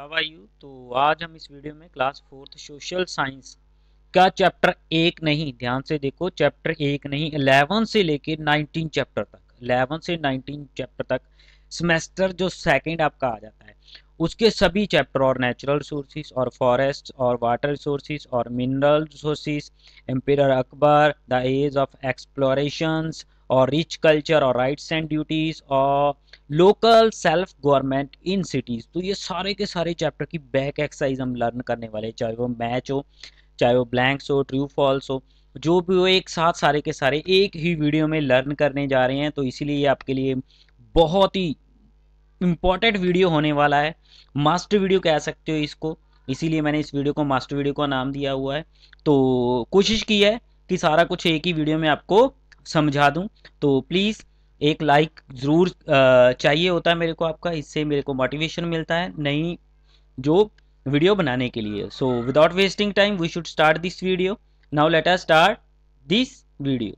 You तो आज हम इस वीडियो में क्लास फोर्थ सोशल साइंस का चैप्टर एक नहीं ध्यान से देखो चैप्टर एक नहीं अलेवन से लेके नाइनटीन चैप्टर तक अलेवन से नाइनटीन चैप्टर तक सेमेस्टर जो सेकंड आपका आ जाता है उसके सभी चैप्टर और नेचुरल रिसोर्सिस और फॉरेस्ट और वाटर रिसोर्सिस और mineral resources emperor Akbar the age of explorations और रिच कल्चर और राइट्स एंड ड्यूटीज और local self government in cities तो ये सारे के सारे चैप्टर की बैक एक्सरसाइज हम लर्न करने वाले हैं चाहे वो मैच हो चाहे वो ब्लैंक्स हो ट्रू फॉल्स हो जो भी वो एक साथ सारे के सारे एक ही वीडियो में लर्न करने जा रहे हैं तो इसीलिए ये आपके लिए बहुत ही इम्पॉर्टेंट वीडियो होने वाला है मास्टर वीडियो कह सकते हो इसको इसीलिए मैंने इस वीडियो को मास्टर वीडियो का नाम दिया हुआ है तो कोशिश की है कि सारा कुछ एक ही वीडियो में आपको समझा दूं तो प्लीज़ एक लाइक ज़रूर चाहिए होता है मेरे को आपका इससे मेरे को मोटिवेशन मिलता है नई जो वीडियो बनाने के लिए so without wasting time we should start this video now let are start this video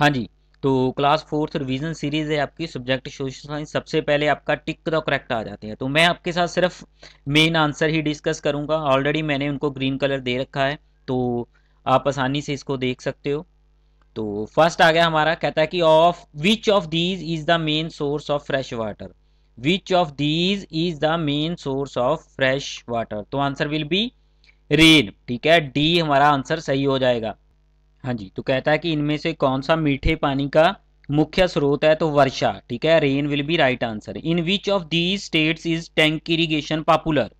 हाँ जी तो क्लास फोर्थ रिवीजन सीरीज है आपकी सब्जेक्ट सोशल साइंस सबसे पहले आपका टिक द करेक्ट आ जाते हैं तो मैं आपके साथ सिर्फ मेन आंसर ही डिस्कस करूंगा ऑलरेडी मैंने उनको ग्रीन कलर दे रखा है तो आप आसानी से इसको देख सकते हो तो फर्स्ट आ गया हमारा कहता है कि of which of these is the main source of fresh water which of these is the main source of fresh water तो आंसर विल बी रेन ठीक है डी हमारा आंसर सही हो जाएगा हाँ जी तो कहता है कि इनमें से कौन सा मीठे पानी का मुख्य स्रोत है तो वर्षा ठीक है rain will be right answer in which of these states is tank irrigation popular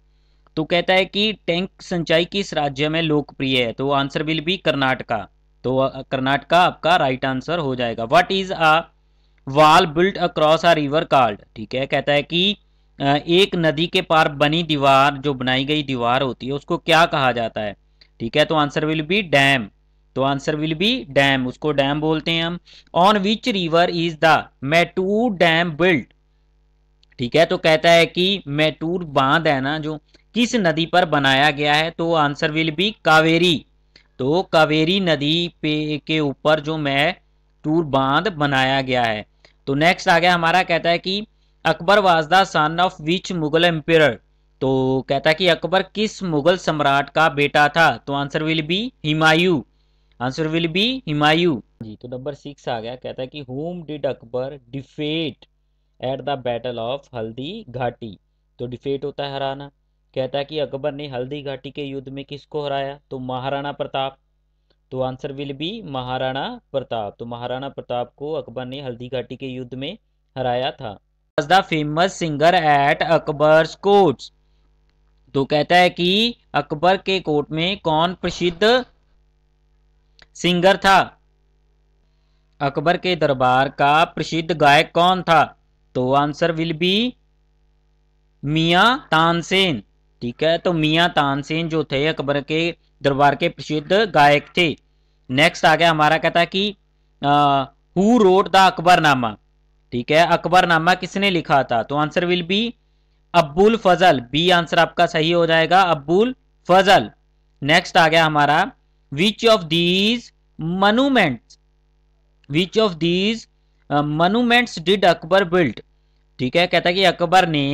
तो कहता है कि टैंक सिंचाई किस राज्य में लोकप्रिय है तो आंसर विल बी कर्नाटका तो कर्नाटका आपका राइट आंसर हो जाएगा what is a wall built across a river card ठीक है कहता है कि एक नदी के पार बनी दीवार जो बनाई गई दीवार होती है उसको क्या कहा जाता है ठीक है तो आंसर विल बी डैम तो आंसर विल बी डैम उसको डैम बोलते हैं हम on which river is the Mettur dam built ठीक है तो कहता है कि मैटूर बांध है ना जो किस नदी पर बनाया गया है तो आंसर विल बी कावेरी तो कावेरी नदी पे के ऊपर जो मैं टूर बांध बनाया गया है तो नेक्स्ट आ गया हमारा कहता है कि Akbar was the son of which Mughal emperor तो कहता है कि अकबर किस मुगल सम्राट का बेटा था तो answer will be Humayun answer will be Humayun ji तो नंबर सिक्स आ गया कहता है कि whom did Akbar defeat at the battle of Haldi Ghati तो डिफेट होता है हराना कहता है कि अकबर ने हल्दी घाटी के युद्ध में किसको हराया तो महाराणा प्रताप तो answer will be Maharana Pratap तो महाराणा प्रताप को अकबर ने हल्दी घाटी के युद्ध में हराया था the famous singer at Akbar court तो कहता है कि अकबर के कोर्ट में कौन प्रसिद्ध सिंगर था अकबर के दरबार का प्रसिद्ध गायक कौन था तो answer will be Miyan Tansen ठीक है तो मियाँ तानसेन जो थे अकबर के दरबार के प्रसिद्ध गायक थे नेक्स्ट आ गया हमारा कहता है कि हु रोड द अकबरनामा ठीक है अकबरनामा किसने लिखा था तो answer will be Abul Fazal B answer आपका सही हो जाएगा अब्बुल फजल नेक्स्ट आ गया हमारा which of these monuments which of these monuments did Akbar built ठीक है कहता है कि अकबर ने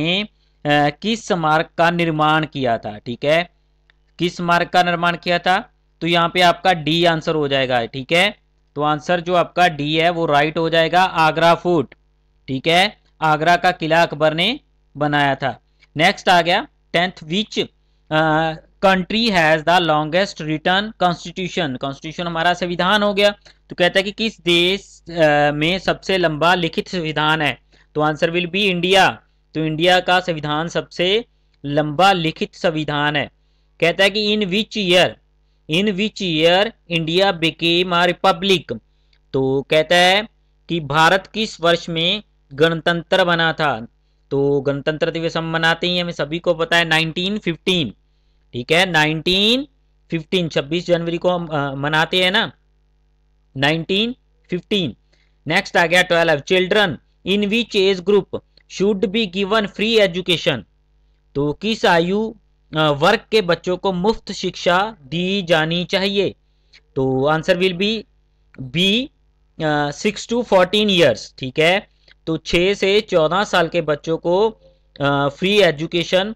किस स्मारक का निर्माण किया था ठीक है किस स्मारक का निर्माण किया था तो यहाँ पे आपका डी आंसर हो जाएगा ठीक है तो आंसर जो आपका डी है वो राइट हो जाएगा आगरा फोर्ट ठीक है आगरा का किला अकबर ने बनाया था नेक्स्ट आ गया tenth which country has the longest written constitution constitution हमारा संविधान हो गया तो कहता है कि किस देश uh, में सबसे लंबा लिखित संविधान है तो आंसर विल बी इंडिया तो इंडिया का संविधान सबसे लंबा लिखित संविधान है कहता है कि in which year in which year India became a republic तो कहता है कि भारत किस वर्ष में गणतंत्र बना था तो गणतंत्र दिवस हम मनाते ही हमें सभी को पता है 1915 ठीक है 1915 26 जनवरी को हम आ, मनाते हैं ना 1915 नेक्स्ट आ गया twelve children in which age group should be given free education तो किस आयु वर्ग के बच्चों को मुफ्त शिक्षा दी जानी चाहिए तो answer will be B six to fourteen years ठीक है तो छः से चौदह साल के बच्चों को फ्री एजुकेशन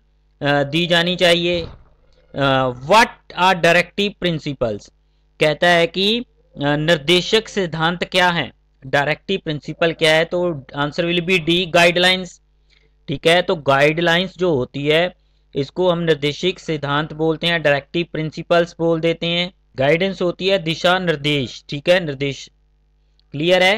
दी जानी चाहिए वट आर डायरेक्टिव प्रिंसिपल्स कहता है कि निर्देशक सिद्धांत क्या हैं डायरेक्टिव प्रिंसिपल क्या है तो answer will be D guidelines ठीक है तो गाइडलाइंस जो होती है इसको हम निर्देशिक सिद्धांत बोलते हैं डायरेक्टिव प्रिंसिपल्स बोल देते हैं गाइडेंस होती है दिशा निर्देश ठीक है निर्देश क्लियर है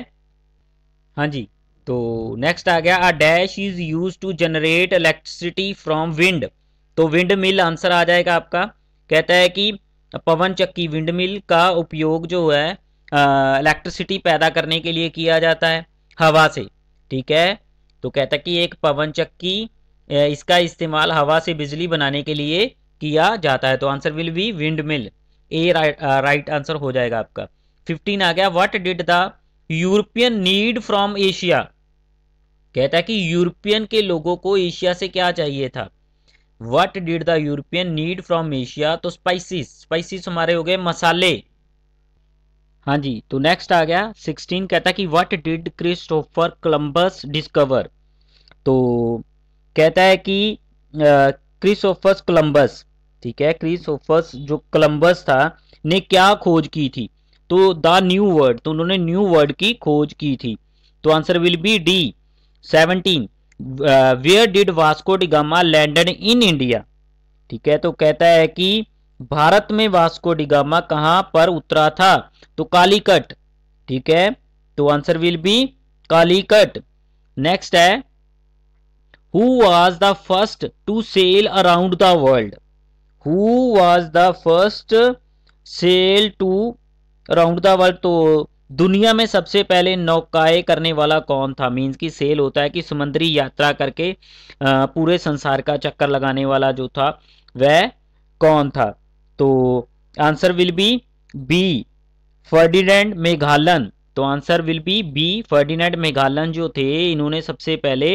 हाँ जी तो नेक्स्ट आ गया a dash is use to generate electricity from wind तो विंड मिल आंसर आ जाएगा आपका कहता है कि पवन चक्की विंड मिल का उपयोग जो है इलेक्ट्रिसिटी पैदा करने के लिए किया जाता है हवा से ठीक है तो कहता कि एक पवन चक्की इसका इस्तेमाल हवा से बिजली बनाने के लिए किया जाता है तो answer will be wind mill a right answer हो जाएगा आपका फिफ्टीन आ गया what did the European need from Asia कहता है कि यूरोपियन के लोगों को एशिया से क्या चाहिए था what did the European need from Asia तो स्पाइसिस स्पाइसिस हमारे हो गए मसाले हाँ जी तो नेक्स्ट आ गया सिक्सटीन कहता कि what did Christopher Columbus discover तो कहता है कि क्रिस्टोफर कोलम्बस ठीक है क्रिस्टोफर जो कोलम्बस था ने क्या खोज की थी तो द न्यू वर्ल्ड तो उन्होंने न्यू वर्ल्ड की खोज की थी तो answer will be D seventeen where did Vasco da Gama landed in India ठीक है तो कहता है कि भारत में वास्को डिगामा कहाँ पर उतरा था तो कालीकट ठीक है तो answer will be Calicut next है who was the first to sail around the world who was the first sail to around the world तो दुनिया में सबसे पहले नौकाए करने वाला कौन था मीन्स की सेल होता है कि समुद्री यात्रा करके पूरे संसार का चक्कर लगाने वाला जो था वह कौन था तो answer will be B Ferdinand Magellan तो answer will be B Ferdinand Magellan जो थे इन्होंने सबसे पहले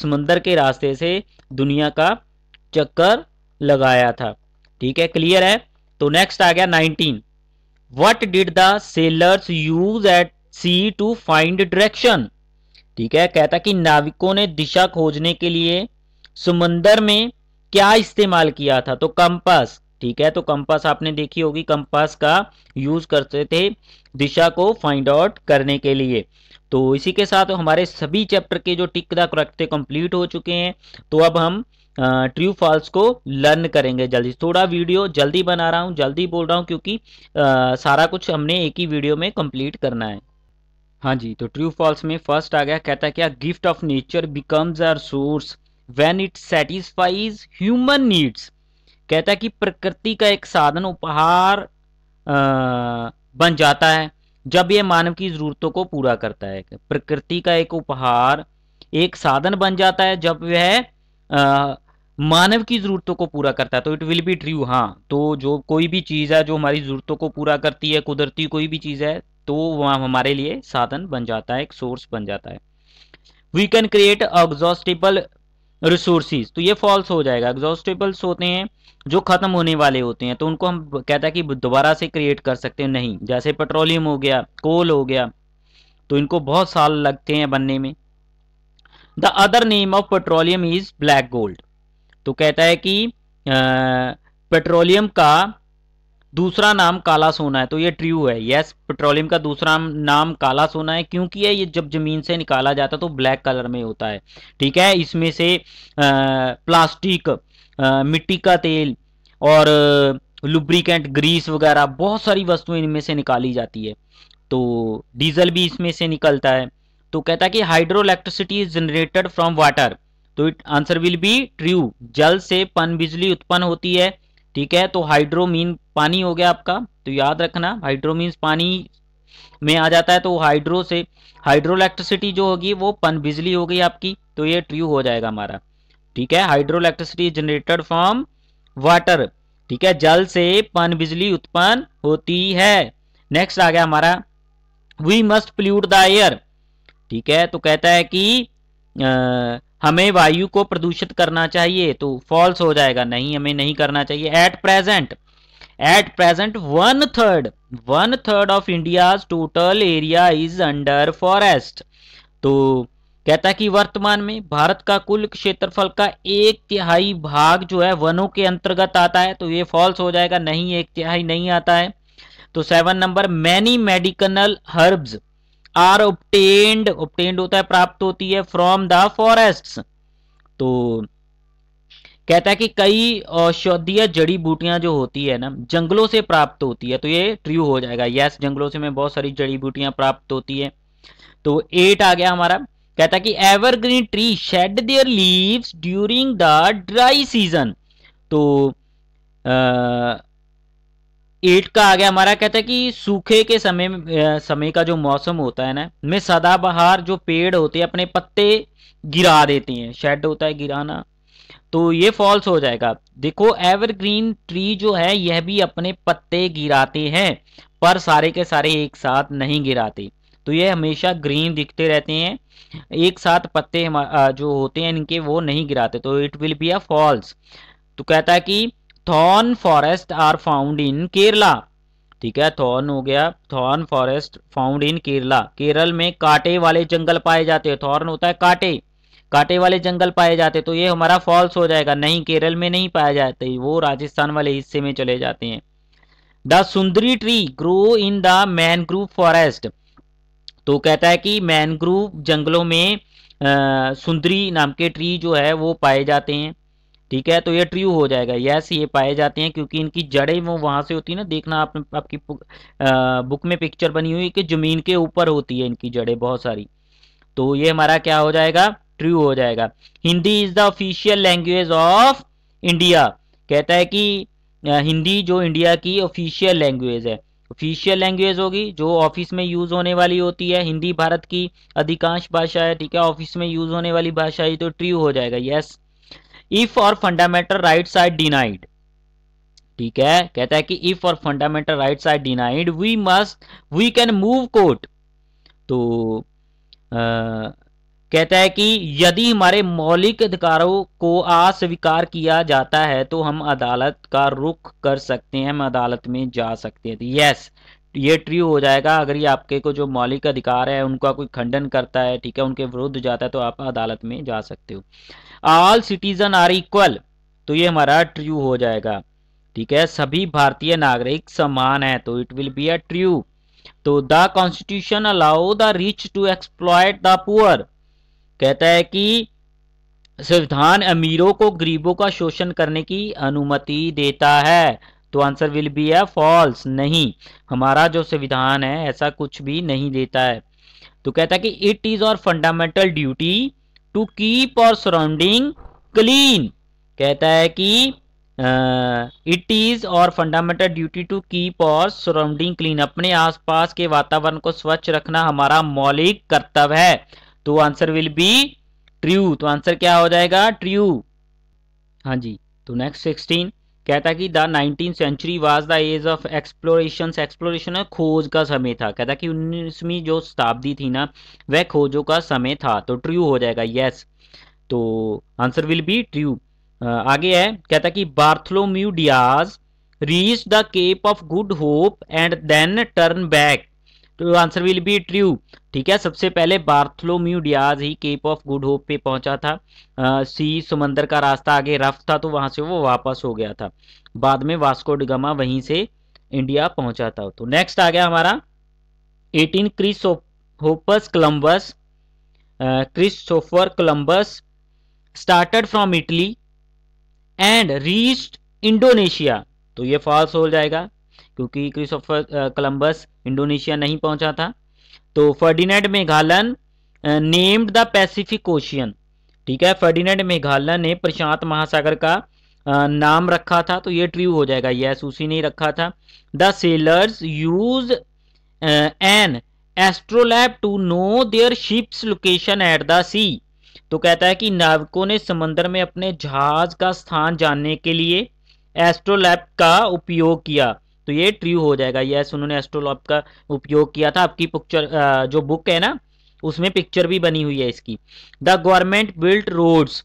समुंदर के रास्ते से दुनिया का चक्कर लगाया था ठीक है क्लियर है तो नेक्स्ट आ गया nineteen what did the sailors use at sea to find direction ठीक है कहता कि नाविकों ने दिशा खोजने के लिए समंदर में क्या इस्तेमाल किया था तो कंपास ठीक है तो कंपास आपने देखी होगी कंपास का यूज करते थे दिशा को फाइंड आउट करने के लिए तो इसी के साथ हमारे सभी चैप्टर के जो टिक द करते कंप्लीट हो चुके हैं तो अब हम ट्रू फॉल्स को लर्न करेंगे जल्दी थोड़ा वीडियो जल्दी बना रहा हूँ जल्दी बोल रहा हूँ क्योंकि आ, सारा कुछ हमने एक ही वीडियो में कंप्लीट करना है हाँ जी तो ट्रू फॉल्स में फर्स्ट आ गया कहता है क्या gift of nature becomes resource when it satisfies human needs कहता है कि प्रकृति का एक साधन उपहार बन जाता है जब यह मानव की ज़रूरतों को पूरा करता है प्रकृति का एक उपहार एक साधन बन जाता है जब वह मानव की ज़रूरतों को पूरा करता है तो इट विल बी ट्रू हाँ तो जो कोई भी चीज़ है जो हमारी ज़रूरतों को पूरा करती है कुदरती कोई भी चीज़ है तो वह हमारे लिए साधन बन जाता है एक सोर्स बन जाता है we can create exhaustible resources तो ये फॉल्स हो जाएगा एग्जॉस्टेबल्स होते हैं जो ख़त्म होने वाले होते हैं तो उनको हम कहता है कि दोबारा से क्रिएट कर सकते हैं नहीं जैसे पेट्रोलियम हो गया कोल हो गया तो इनको बहुत साल लगते हैं बनने में the other name of petroleum is black gold तो कहता है कि पेट्रोलियम का दूसरा नाम काला सोना है तो ये ट्रू है यस पेट्रोलियम का दूसरा नाम काला सोना है क्योंकि ये जब ज़मीन से निकाला जाता है तो ब्लैक कलर में होता है ठीक है इसमें से आ, प्लास्टिक आ, मिट्टी का तेल और लुब्रिकेंट ग्रीस वगैरह बहुत सारी वस्तुएं इनमें से निकाली जाती है तो डीजल भी इसमें से निकलता है तो कहता है कि hydro electricity is generated from water तो it answer will be true जल से पन बिजली उत्पन्न होती है ठीक है तो हाइड्रोमीन पानी हो गया आपका तो याद रखना हाइड्रोमीन पानी में आ जाता है तो हाइड्रो से हाइड्रो इलेक्ट्रिसिटी जो होगी वो पन बिजली हो गई आपकी तो ये ट्रू हो जाएगा हमारा ठीक है hydro electricity generated from water ठीक है जल से पन बिजली उत्पन्न होती है नेक्स्ट आ गया हमारा we must pollute the air ठीक है तो कहता है कि आ, हमें वायु को प्रदूषित करना चाहिए तो फॉल्स हो जाएगा नहीं हमें नहीं करना चाहिए at present at present one third one third of India total area is under forest तो कहता है कि वर्तमान में भारत का कुल क्षेत्रफल का एक तिहाई भाग जो है वनों के अंतर्गत आता है तो ये फॉल्स हो जाएगा नहीं एक तिहाई नहीं आता है तो seven number many medicinal herbs are obtained obtained होता है प्राप्त होती है फ्रॉम द फॉरेस्ट तो कहता है कि कई औषधीय जड़ी बूटियां जो होती है ना जंगलों से प्राप्त होती है तो ये ट्रू हो जाएगा यस जंगलों से में बहुत सारी जड़ी बूटियां प्राप्त होती है तो एट आ गया हमारा कहता है कि evergreen tree shed their leaves during the dry season तो एट का आ गया हमारा कहता है कि सूखे के समय समय का जो मौसम होता है ना में सदाबहार जो पेड़ होते हैं अपने पत्ते गिरा देते हैं शेड होता है गिराना तो ये फॉल्स हो जाएगा देखो एवरग्रीन ट्री जो है यह भी अपने पत्ते गिराते हैं पर सारे के सारे एक साथ नहीं गिराते तो ये हमेशा ग्रीन दिखते रहते हैं एक साथ पत्ते जो होते हैं इनके वो नहीं गिराते तो it will be a false तो कहता है कि thorn forest are found in Kerala ठीक है थॉर्न हो गया thorn forest found in Kerala Kerala में कांटे वाले जंगल पाए जाते हैं थॉर्न होता है कांटे कांटे वाले जंगल पाए जाते तो ये हमारा फॉल्स हो जाएगा नहीं केरल में नहीं पाए जाते वो राजस्थान वाले हिस्से में चले जाते हैं the sundari tree grow in the mangrove forest तो कहता है कि मैनग्रूव जंगलों में आ, सुंदरी नाम के ट्री जो है वो पाए जाते हैं ठीक है तो ये ट्रू हो जाएगा यस ये पाए जाते हैं क्योंकि इनकी जड़ें वो वहाँ से होती है ना देखना आप आपकी बुक में पिक्चर बनी हुई कि ज़मीन के ऊपर होती है इनकी जड़ें बहुत सारी तो ये हमारा क्या हो जाएगा ट्रू हो जाएगा Hindi is the official language of India कहता है कि हिंदी जो इंडिया की ऑफिशियल लैंग्वेज है ऑफिशियल लैंग्वेज होगी जो ऑफिस में यूज़ होने वाली होती है हिंदी भारत की अधिकांश भाषा है ठीक है ऑफिस में यूज़ होने वाली भाषा ही तो ट्रू हो जाएगा yes yes. If our fundamental rights are denied ठीक है कहता है कि if our fundamental rights are denied we must we can move court तो आ, कहता है कि यदि हमारे मौलिक अधिकारों को अस्वीकार किया जाता है तो हम अदालत का रुख कर सकते हैं हम अदालत में जा सकते हैं यस ये ट्रू हो जाएगा अगर ये आपके को जो मौलिक अधिकार है उनका कोई खंडन करता है ठीक है उनके विरुद्ध जाता है तो आप अदालत में जा सकते हो ऑल सिटीजन आर इक्वल तो ये हमारा ट्रू हो जाएगा ठीक है सभी भारतीय नागरिक समान है तो it will be a true तो the constitution allow the rich to exploit the poor कहता है कि संविधान अमीरों को गरीबों का शोषण करने की अनुमति देता है तो आंसर विल बी है फॉल्स नहीं हमारा जो संविधान है ऐसा कुछ भी नहीं देता है तो कहता है कि it is our fundamental duty to keep our surrounding clean कहता है कि it is our fundamental duty to keep our surrounding clean अपने आसपास के वातावरण को स्वच्छ रखना हमारा मौलिक कर्तव्य है तो आंसर विल बी ट्रू तो आंसर क्या हो जाएगा ट्रू हाँ जी तो नेक्स्ट सिक्सटीन कहता है कि the nineteen century was the age of exploration exploration खोज का समय था कहता कि उन्नीसवीं जो शताब्दी थी ना वह खोजों का समय था तो ट्रू हो जाएगा यस तो आंसर विल बी ट्रू आगे है कहता कि Bartholomew Dias reach the Cape of Good Hope and then turn back तो आंसर विल बी ट्रू ठीक है सबसे पहले बार्थलोम्यू डियाज ही केप ऑफ गुड होप पे पहुंचा था आ, सी समंदर का रास्ता आगे रफ था तो वहां से वो वापस हो गया था बाद में वास्को डिगामा वहीं से इंडिया पहुंचा था तो नेक्स्ट आ गया हमारा eighteen Christopher Columbus Christopher Columbus started from Italy and reached Indonesia तो ये फॉल्स हो जाएगा क्योंकि क्रिस्टोफर कोलंबस इंडोनेशिया नहीं पहुंचा था तो Ferdinand Magellan named the Pacific Ocean ठीक है फर्डिनेंड मेघालन ने प्रशांत महासागर का नाम रखा था तो ये ट्रू हो जाएगा यस उसी ने रखा था the sailors use an astrolabe to know their ships location at the sea तो कहता है कि नाविकों ने समंदर में अपने जहाज का स्थान जानने के लिए एस्ट्रोलैब का उपयोग किया तो ये ट्रू हो जाएगा यस उन्होंने एस्ट्रोलॉप का उपयोग किया था आपकी पिक्चर जो बुक है ना उसमें पिक्चर भी बनी हुई है इसकी द गवर्नमेंट बिल्ट रोड्स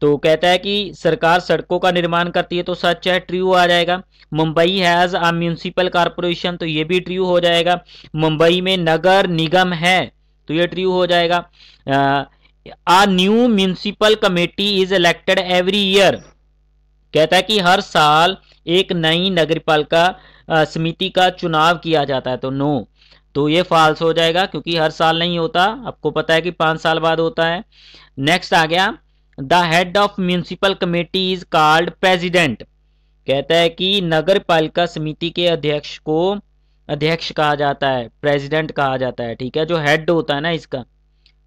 तो कहता है कि सरकार सड़कों का निर्माण करती है तो सच है ट्रू आ जाएगा Mumbai has a municipal corporation तो ये भी ट्रू हो जाएगा मुंबई में नगर निगम है तो ये ट्रू हो जाएगा a new municipal committee is elected every year कहता है कि हर साल एक नई नगरपालिका समिति का चुनाव किया जाता है तो नो तो ये फॉल्स हो जाएगा क्योंकि हर साल नहीं होता आपको पता है कि पाँच साल बाद होता है नेक्स्ट आ गया the head of municipal committee is called president कहता है कि नगर पालिका समिति के अध्यक्ष को अध्यक्ष कहा जाता है प्रेसिडेंट कहा जाता है ठीक है जो हेड होता है ना इसका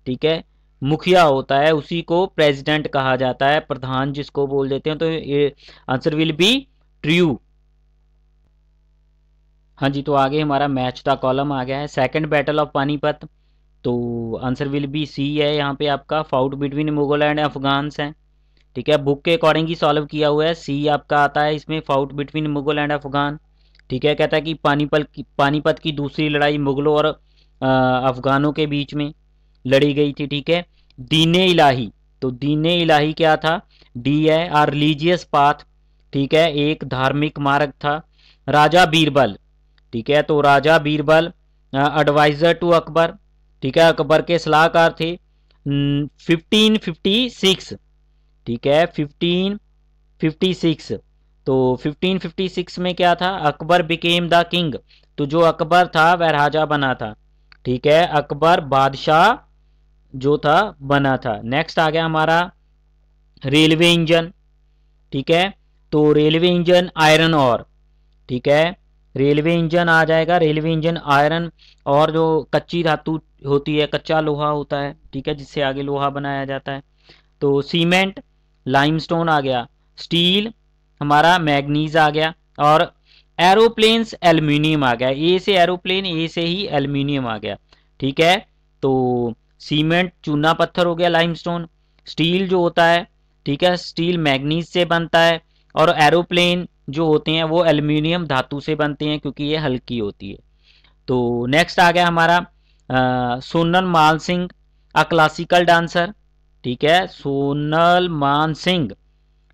ठीक है मुखिया होता है उसी को प्रेसिडेंट कहा जाता है प्रधान जिसको बोल देते हैं तो ये आंसर विल बी ट्रू हाँ जी तो आगे हमारा मैच का कॉलम आ गया है सेकंड बैटल ऑफ पानीपत तो आंसर विल बी सी है यहाँ पे आपका fought between Mughal and Afghans है ठीक है बुक के अकॉर्डिंग ही सॉल्व किया हुआ है सी आपका आता है इसमें fought between Mughal and Afghan ठीक है कहता है कि पानीपत की पानीपत की दूसरी लड़ाई मुगलों और अफगानों के बीच में लड़ी गई थी ठीक है दीन इलाही तो दीन इलाही क्या था डी है आर रिलीजियस पाथ ठीक है एक धार्मिक मार्ग था राजा बीरबल ठीक है तो राजा बीरबल एडवाइज़र टू अकबर ठीक है अकबर के सलाहकार थे 1556 ठीक है 1556 तो 1556 में क्या था अकबर बिकेम द किंग तो जो अकबर था वह राजा बना था ठीक है अकबर बादशाह जो था बना था नेक्स्ट आ गया हमारा रेलवे इंजन ठीक है तो रेलवे इंजन आयरन और ठीक है रेलवे इंजन आ जाएगा रेलवे इंजन आयरन और जो कच्ची धातु होती है कच्चा लोहा होता है ठीक है जिससे आगे लोहा बनाया जाता है तो सीमेंट लाइमस्टोन आ गया स्टील हमारा मैग्नीज आ गया और एरोप्लेन्स एल्यूमिनियम आ गया ए से एरोप्लेन ए से ही एल्यूमिनियम आ गया ठीक है तो सीमेंट चूना पत्थर हो गया लाइमस्टोन स्टील जो होता है ठीक है स्टील मैग्नीज से बनता है और एरोप्लेन जो होते हैं वो एल्यूमिनियम धातु से बनते हैं क्योंकि ये हल्की होती है तो नेक्स्ट आ गया हमारा सोनल मान सिंह अ क्लासिकल डांसर ठीक है सोनल मान सिंह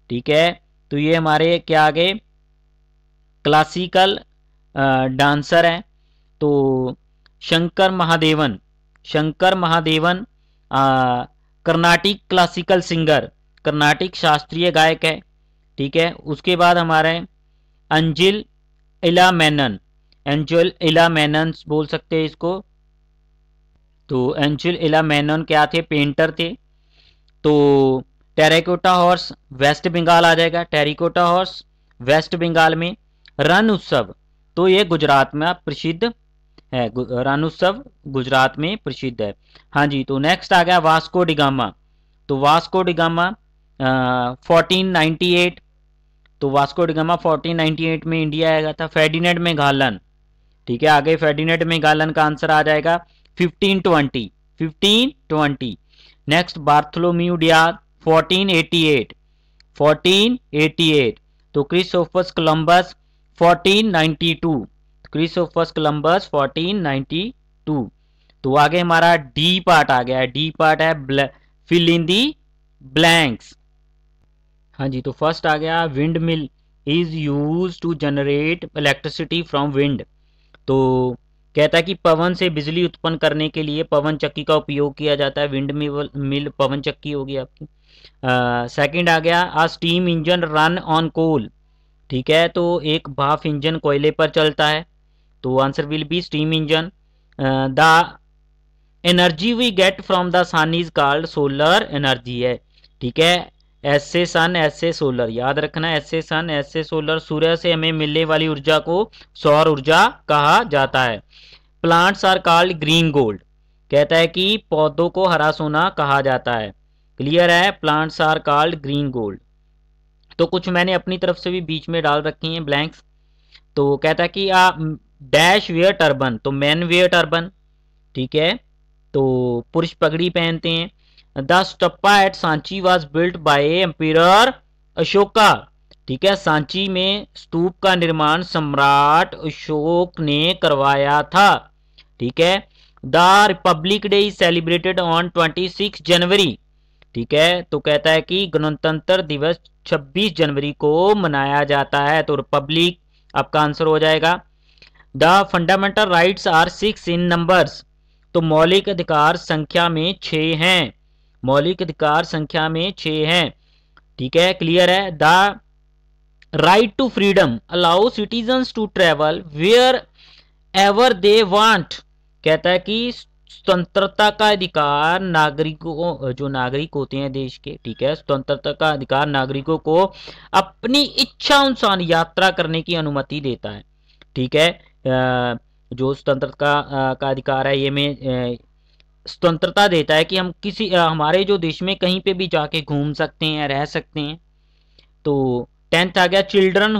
ठीक है तो ये हमारे क्या आ गए क्लासिकल डांसर हैं तो शंकर महादेवन शंकर महादेवन कर्नाटिक क्लासिकल सिंगर कर्नाटिक शास्त्रीय गायक है ठीक है उसके बाद हमारे अंजिल इला मैनन एंजुल इला बोल सकते हैं इसको तो एंजुल इला क्या थे पेंटर थे तो टेरिकोटा हॉर्स वेस्ट बंगाल आ जाएगा टेरिकोटा हॉर्स वेस्ट बंगाल में रन उत्सव तो ये गुजरात में प्रसिद्ध है रन उत्सव गुजरात में प्रसिद्ध है हाँ जी तो नेक्स्ट आ गया वास्को डिगामा तो Vasco da Gama fourteen ninety eight तो वास्को डिगमा 1498 में इंडिया आया था फेडिनेट में गालन ठीक है आगे फेडिनेट में गालन का आंसर आ जाएगा 1520 1520 नेक्स्ट बार्थलोम्यू डियार 1488 1488 तो क्रिसोफस कोलंबस 1492 क्रिसोफस कोलंबस 1492 तो आगे हमारा डी पार्ट आ गया है डी पार्ट है फिल इन दी ब्लैंक्स हाँ जी तो फर्स्ट आ गया windmill is use to generate electricity from wind तो कहता है कि पवन से बिजली उत्पन्न करने के लिए पवन चक्की का उपयोग किया जाता है विंड मिल पवन चक्की होगी आपकी सेकंड आ गया a steam engine run on coal ठीक है तो एक भाफ इंजन कोयले पर चलता है तो answer will be steam engine the energy we get from the sun is called solar energy है ठीक है ऐसे सन ऐसे सोलर याद रखना ऐसे सन ऐसे सोलर सूर्य से हमें मिलने वाली ऊर्जा को सौर ऊर्जा कहा जाता है plants are called green gold कहता है कि पौधों को हरा सोना कहा जाता है क्लियर है plants are called green gold तो कुछ मैंने अपनी तरफ से भी बीच में डाल रखी हैं ब्लैंक्स तो कहता है कि आ डैश वेयर टर्बन तो मैन वेयर टर्बन ठीक है तो पुरुष पगड़ी पहनते हैं the stupa at Sanchi was built by emperor Ashoka ठीक है सांची में स्तूप का निर्माण सम्राट अशोक ने करवाया था ठीक है the Republic Day is celebrated on twenty January ठीक है तो कहता है कि गणतंत्र दिवस 26 जनवरी को मनाया जाता है तो रिपब्लिक आपका आंसर हो जाएगा the fundamental rights are six in numbers तो मौलिक अधिकार संख्या में छ हैं मौलिक अधिकार संख्या में छ हैं ठीक है क्लियर है the right to freedom allow citizen to travel wherever they want कहता है कि स्वतंत्रता का अधिकार नागरिकों जो नागरिक होते हैं देश के ठीक है स्वतंत्रता का अधिकार नागरिकों को अपनी इच्छा अनुसार यात्रा करने की अनुमति देता है ठीक है जो स्वतंत्रता का, का अधिकार है ये में स्वतंत्रता देता है कि हम किसी हमारे जो देश में कहीं पे भी जाके घूम सकते हैं रह सकते हैं तो टेंथ आ गया children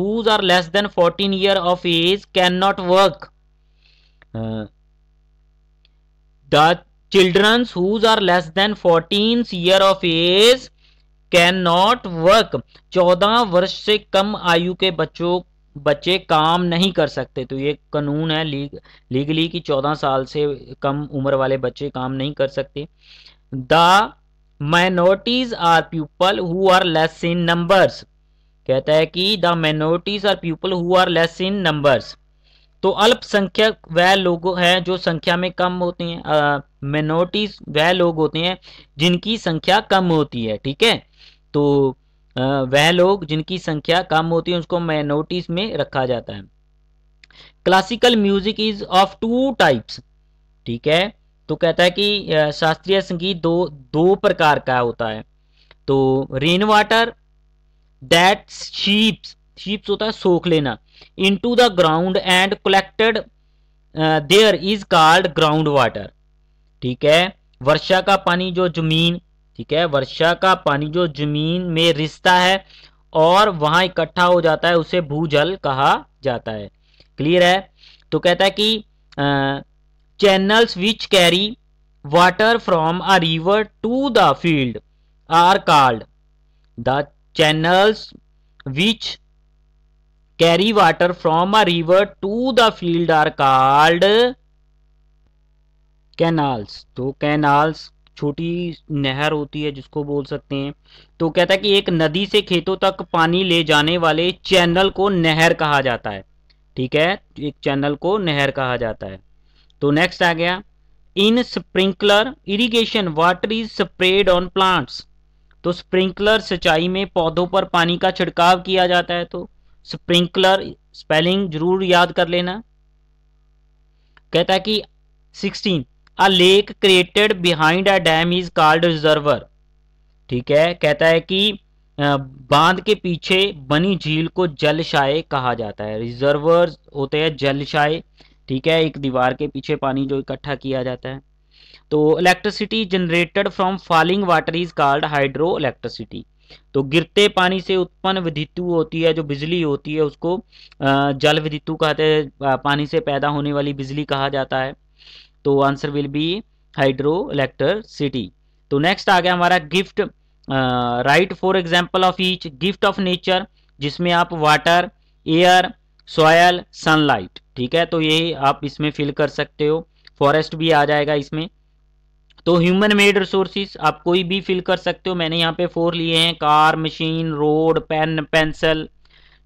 whose are less than fourteen year of age can not work the childrens whose are less than fourteen year of age can not work चौदह वर्ष से कम आयु के बच्चों बच्चे काम नहीं कर सकते तो ये कानून है लीग लीगली कि चौदह साल से कम उम्र वाले बच्चे काम नहीं कर सकते the minorities are people who are less in numbers कहता है कि the minorities are people who are less in numbers तो अल्पसंख्यक वह लोग हैं जो संख्या में कम होते हैं माइनॉरिटीज़ वह लोग होते हैं जिनकी संख्या कम होती है ठीक है तो वह लोग जिनकी संख्या कम होती है उसको माइनॉरिटीज में रखा जाता है classical music is of two types ठीक है तो कहता है कि शास्त्रीय संगीत दो दो प्रकार का होता है तो rain water that seeps seeps होता है सोख लेना into the ground and collected there is called ground water ठीक है वर्षा का पानी जो जमीन ठीक है वर्षा का पानी जो जमीन में रिश्ता है और वहां इकट्ठा हो जाता है उसे भूजल कहा जाता है क्लियर है तो कहता है कि channels which carry water from a river to the field are called the channels which carry water from a river to the field are called canals तो कैनाल्स छोटी नहर होती है जिसको बोल सकते हैं तो कहता है कि एक नदी से खेतों तक पानी ले जाने वाले चैनल को नहर कहा जाता है ठीक है एक चैनल को नहर कहा जाता है तो नेक्स्ट आ गया in sprinkler irrigation water is spread on plants तो स्प्रिंकलर सिंचाई में पौधों पर पानी का छिड़काव किया जाता है तो स्प्रिंकलर स्पेलिंग जरूर याद कर लेना कहता है कि sixteen a lake created behind a dam is called reservoir ठीक है कहता है कि बांध के पीछे बनी झील को जलशाय कहा जाता है रिजर्वर होते हैं जलशाय ठीक है एक दीवार के पीछे पानी जो इकट्ठा किया जाता है तो electricity generated from falling water is called hydroelectricity तो गिरते पानी से उत्पन्न विद्युत होती है जो बिजली होती है उसको जल विद्युत कहते हैं पानी से पैदा होने वाली बिजली कहा जाता है तो answer will be hydroelectricity तो नेक्स्ट आ गया हमारा gift right for example of each gift of nature जिसमें आप वाटर एयर सॉयल सनलाइट ठीक है तो ये आप इसमें फिल कर सकते हो फॉरेस्ट भी आ जाएगा इसमें तो ह्यूमन मेड रिसोर्सिस आप कोई भी फिल कर सकते हो मैंने यहाँ पे फोर लिए हैं car machine road pen pencil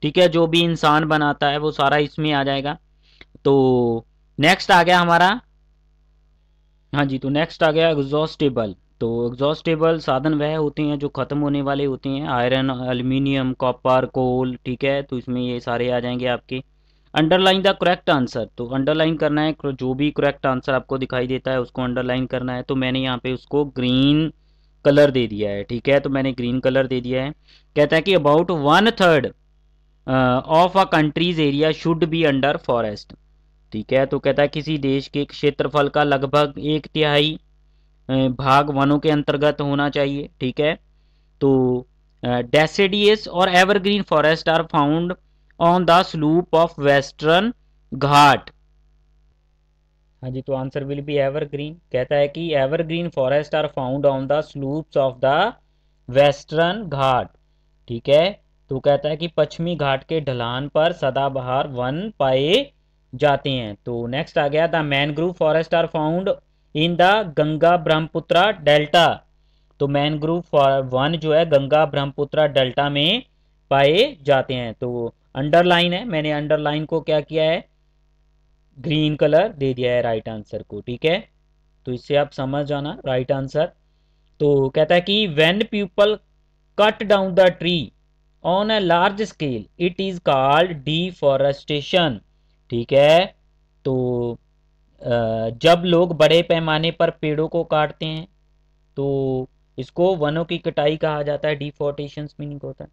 ठीक है जो भी इंसान बनाता है वो सारा इसमें आ जाएगा तो नेक्स्ट आ गया हमारा हाँ जी तो नेक्स्ट आ गया एग्जॉस्टेबल तो एग्जॉस्टेबल साधन वह होते हैं जो ख़त्म होने वाले होते हैं आयरन एल्यूमिनियम कॉपर कोल ठीक है तो इसमें ये सारे आ जाएंगे आपके अंडरलाइन द करेक्ट आंसर तो अंडरलाइन करना है जो भी करेक्ट आंसर आपको दिखाई देता है उसको अंडरलाइन करना है तो मैंने यहाँ पे उसको ग्रीन कलर दे दिया है ठीक है तो मैंने ग्रीन कलर दे दिया है कहता है कि about one third of a country's area should be under forest ठीक है तो कहता है किसी देश के क्षेत्रफल का लगभग एक तिहाई भाग वनों के अंतर्गत होना चाहिए ठीक है तो डेसेडियस और evergreen forest are found on the slope of Western Ghat हाँ जी तो आंसर विल बी एवरग्रीन कहता है कि evergreen forest are found on the slopes of the Western Ghat ठीक है तो कहता है कि पश्चिमी घाट के ढलान पर सदाबहार वन पाए जाते हैं तो नेक्स्ट आ गया the mangrove forest are found in the Ganga Brahmaputra delta तो मैनग्रूव वन जो है गंगा ब्रह्मपुत्रा डेल्टा में पाए जाते हैं तो अंडरलाइन है मैंने अंडरलाइन को क्या किया है ग्रीन कलर दे दिया है राइट आंसर को ठीक है तो इससे आप समझ जाना राइट आंसर तो कहता है कि when people cut down the tree on a large scale it is called deforestation ठीक है तो जब लोग बड़े पैमाने पर पेड़ों को काटते हैं तो इसको वनों की कटाई कहा जाता है डिफोर्टेशन मीनिंग होता है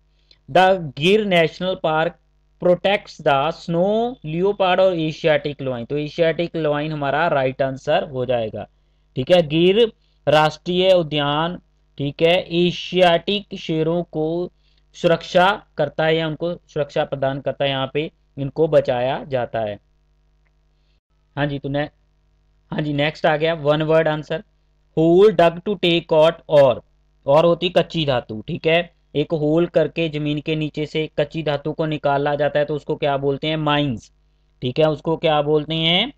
the Gir National Park protects the snow leopard और एशियाटिक लॉइन तो एशियाटिक लॉइन हमारा राइट आंसर हो जाएगा ठीक है गिर राष्ट्रीय उद्यान ठीक है एशियाटिक शेरों को सुरक्षा करता है या उनको सुरक्षा प्रदान करता है यहाँ पे इनको बचाया जाता है हाँ जी तो ने हाँ जी नेक्स्ट आ गया one word answer hole dug to take out और और होती कच्ची धातु ठीक है एक होल करके जमीन के नीचे से कच्ची धातु को निकाला जाता है तो उसको क्या बोलते हैं माइंस ठीक है उसको क्या बोलते हैं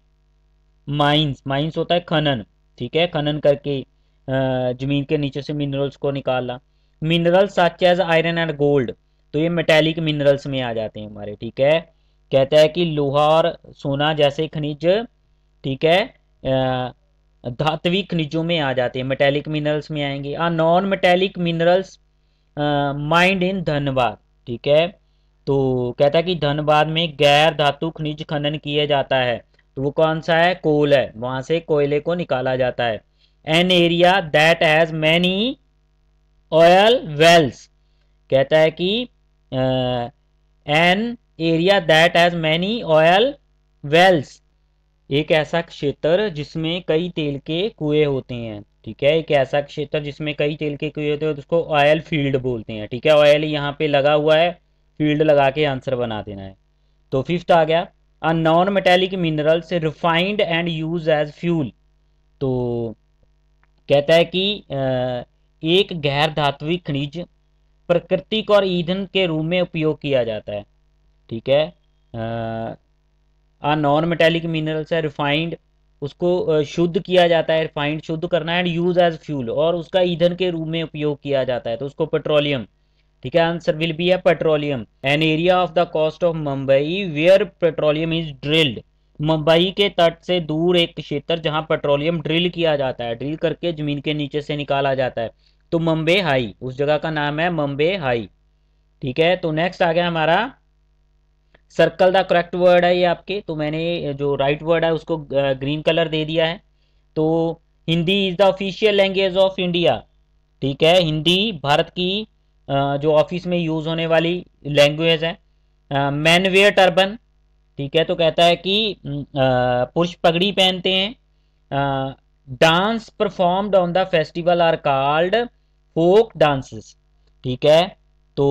माइंस माइंस होता है खनन ठीक है खनन करके जमीन के नीचे से मिनरल्स को निकालना mineral such as iron and gold तो ये मेटेलिक मिनरल्स में आ जाते हैं हमारे ठीक है कहता है कि लोहा और सोना जैसे खनिज ठीक है धातविक खनिजों में आ जाते हैं मेटेलिक मिनरल्स में आएंगे uh non metallic minerals mined in Dhanbad ठीक है तो कहता है कि धनबाद में गैर धातु खनिज खनन किया जाता है तो वो कौन सा है कोल है वहां से कोयले को निकाला जाता है an area that has many oil wells कहता है कि an area that has many oil wells एक ऐसा क्षेत्र जिसमें कई तेल के कुएं होते हैं ठीक है एक ऐसा क्षेत्र जिसमें कई तेल के कुएं होते हैं उसको ऑयल फील्ड बोलते हैं ठीक है ऑयल यहाँ पे लगा हुआ है फील्ड लगा के आंसर बना देना है तो फिफ्थ आ गया अ नॉन मेटेलिक मिनरल से refined and use as fuel तो कहता है कि एक गैर धात्विक खनिज प्रकृतिक और ईंधन के रूप में उपयोग किया जाता है ठीक है आ नॉन मेटेलिक मिनरल्स है रिफाइंड उसको शुद्ध किया जाता है रिफाइंड शुद्ध करना एंड यूज एज फ्यूल और उसका ईंधन के रूप में उपयोग किया जाता है तो उसको पेट्रोलियम ठीक है आंसर विल बी है petroleum an area of the coast of Mumbai where petroleum is drilled Mumbai के तट से दूर एक क्षेत्र जहां पेट्रोलियम ड्रिल किया जाता है ड्रिल करके जमीन के नीचे से निकाला जाता है तो मुंबई हाई उस जगह का नाम है मुंबई हाई ठीक है तो नेक्स्ट आ गया हमारा सर्कल द करेक्ट वर्ड है ये आपके तो मैंने जो राइट right वर्ड है उसको ग्रीन कलर दे दिया है तो Hindi is the official language of India ठीक है हिंदी भारत की जो ऑफिस में यूज़ होने वाली लैंग्वेज है वेयर टर्बन ठीक है तो कहता है कि पुरुष पगड़ी पहनते हैं dance performed on the festival are called folk dances ठीक है तो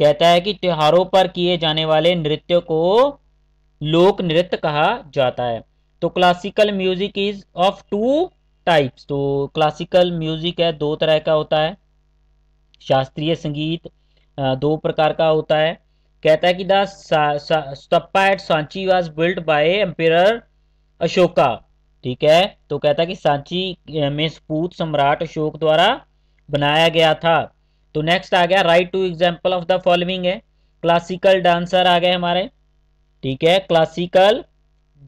कहता है कि त्योहारों पर किए जाने वाले नृत्य को लोक नृत्य कहा जाता है तो classical music is of two types तो क्लासिकल म्यूजिक है दो तरह का होता है शास्त्रीय संगीत दो प्रकार का होता है कहता है कि the stupa at Sanchi was built by emperor Ashoka ठीक है तो कहता है कि सांची में सपूत सम्राट अशोक द्वारा बनाया गया था तो नेक्स्ट आ गया write two example of the following है क्लासिकल डांसर आ गए हमारे ठीक है क्लासिकल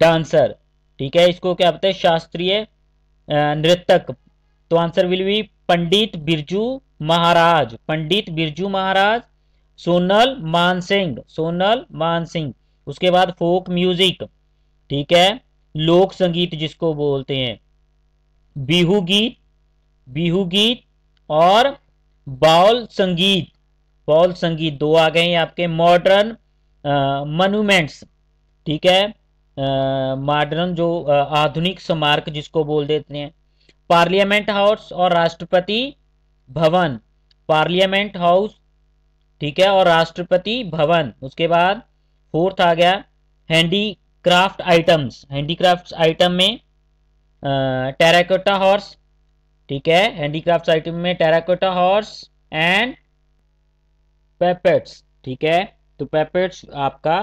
डांसर ठीक है इसको क्या बोलते हैं शास्त्रीय नृतक तो answer will be Pandit Birju Maharaj Pandit Birju Maharaj Sonal Mansingh Sonal Mansingh उसके बाद फोक म्यूजिक ठीक है लोक संगीत जिसको बोलते हैं बिहू गीत बिहू गीत और बाउल संगीत बाउल संगीत दो आ गए हैं आपके मॉडर्न मनुमेंट्स ठीक है मॉडर्न जो आधुनिक स्मारक जिसको बोल देते हैं पार्लियामेंट हाउस और राष्ट्रपति भवन पार्लियामेंट हाउस ठीक है और राष्ट्रपति भवन उसके बाद फोर्थ आ गया handicraft items handicraft item में टेराकोटा हॉर्स ठीक है हैंडीक्राफ्ट आइटम में टेराकोटा हॉर्स एंड पेपेट्स ठीक है तो पेपेट्स आपका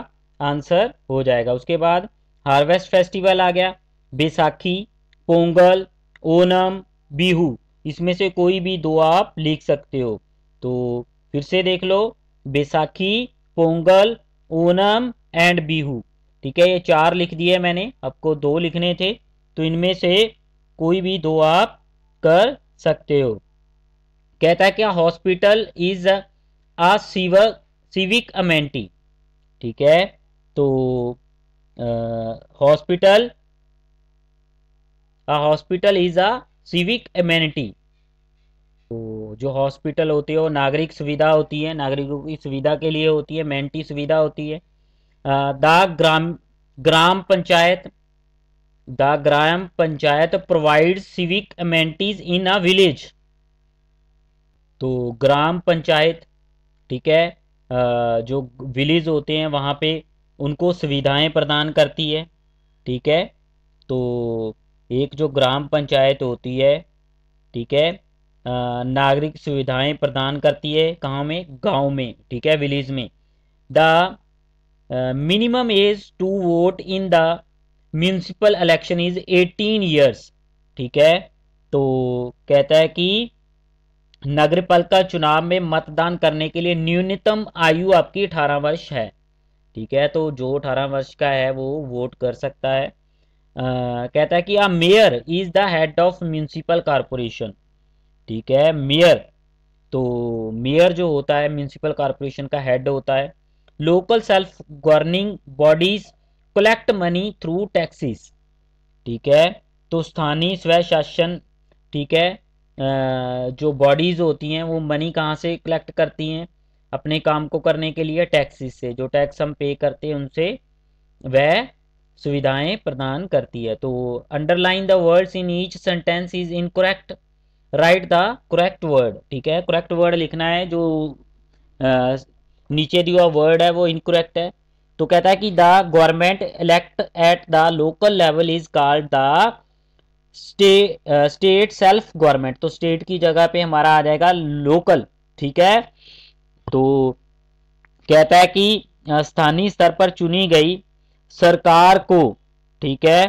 आंसर हो जाएगा उसके बाद हार्वेस्ट फेस्टिवल आ गया बैसाखी पोंगल ओनम बिहू इसमें से कोई भी दो आप लिख सकते हो तो फिर से देख लो बैसाखी पोंगल ओनम एंड बिहू ठीक है ये चार लिख दिए मैंने आपको दो लिखने थे तो इनमें से कोई भी दो आप कर सकते हो कहता है क्या hospital is a civic amenity ठीक है तो hospital hospital is a civic amenity तो जो हॉस्पिटल होते है वो नागरिक सुविधा होती है नागरिकों की सुविधा के लिए होती है मेंटी सुविधा होती है the gram gram panchayat the gram panchayat provide civic amenities in a village तो ग्राम पंचायत ठीक है जो विलेज होते हैं वहाँ पे उनको सुविधाएं प्रदान करती है ठीक है तो एक जो ग्राम पंचायत होती है ठीक है नागरिक सुविधाएं प्रदान करती है कहाँ में गांव में ठीक है विलेज में the minimum age to vote in the municipal election is 18 years ठीक है तो कहता है कि नगरपालिका चुनाव में मतदान करने के लिए न्यूनतम आयु आपकी 18 वर्ष है ठीक है तो जो 18 वर्ष का है वो वोट कर सकता है आ, कहता है कि a mayor is the head of municipal corporation ठीक है मेयर तो मेयर जो होता है म्यूनसिपल कॉरपोरेशन का हेड होता है local self governing bodies collect money through taxes ठीक है तो स्थानीय स्वशासन ठीक है जो बॉडीज़ होती हैं वो मनी कहाँ से कलेक्ट करती हैं अपने काम को करने के लिए टैक्सीस से जो टैक्स हम पे करते हैं उनसे वह सुविधाएं प्रदान करती है तो underline the words in each sentence is incorrect write the correct word ठीक है करेक्ट वर्ड लिखना है जो आ, नीचे दिया वर्ड है वो इनकोरेक्ट है तो कहता है कि the government elect at the local level is called the state self government तो स्टेट की जगह पे हमारा आ जाएगा लोकल ठीक है तो कहता है कि uh, स्थानीय स्तर पर चुनी गई सरकार को ठीक है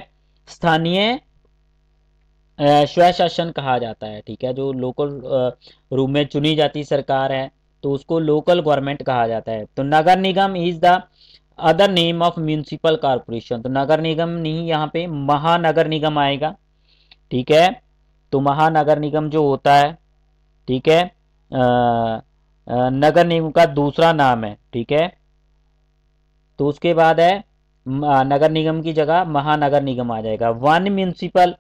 स्थानीय uh, स्वशासन कहा जाता है ठीक है जो लोकल uh, रूम में चुनी जाती सरकार है तो उसको लोकल गवर्नमेंट कहा जाता है तो नगर Nigam is the other name of municipal corporation तो नगर निगम नहीं यहाँ पे महानगर निगम आएगा ठीक है तो महानगर निगम जो होता है ठीक है आ, नगर निगम का दूसरा नाम है ठीक है तो उसके बाद है नगर निगम की जगह महानगर निगम आ जाएगा one municipal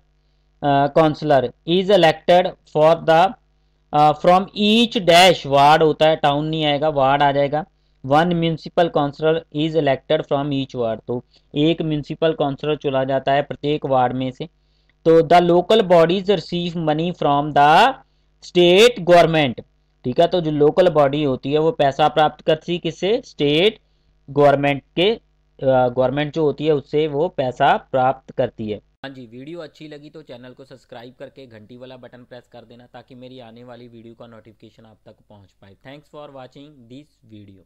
councillor is elected for the from each dash ward होता है टाउन नहीं आएगा वार्ड आ जाएगा one municipal councillor is elected from each ward तो एक म्यूनसिपल काउंसलर चुना जाता है प्रत्येक वार्ड में से तो the local bodies receive money from the state government ठीक है तो जो लोकल बॉडी होती है वो पैसा प्राप्त करती है किससे स्टेट गवर्नमेंट के गवर्नमेंट जो होती है उससे वो पैसा प्राप्त करती है हाँ जी वीडियो अच्छी लगी तो चैनल को सब्सक्राइब करके घंटी वाला बटन प्रेस कर देना ताकि मेरी आने वाली वीडियो का नोटिफिकेशन आप तक पहुंच पाए thanks for watching this video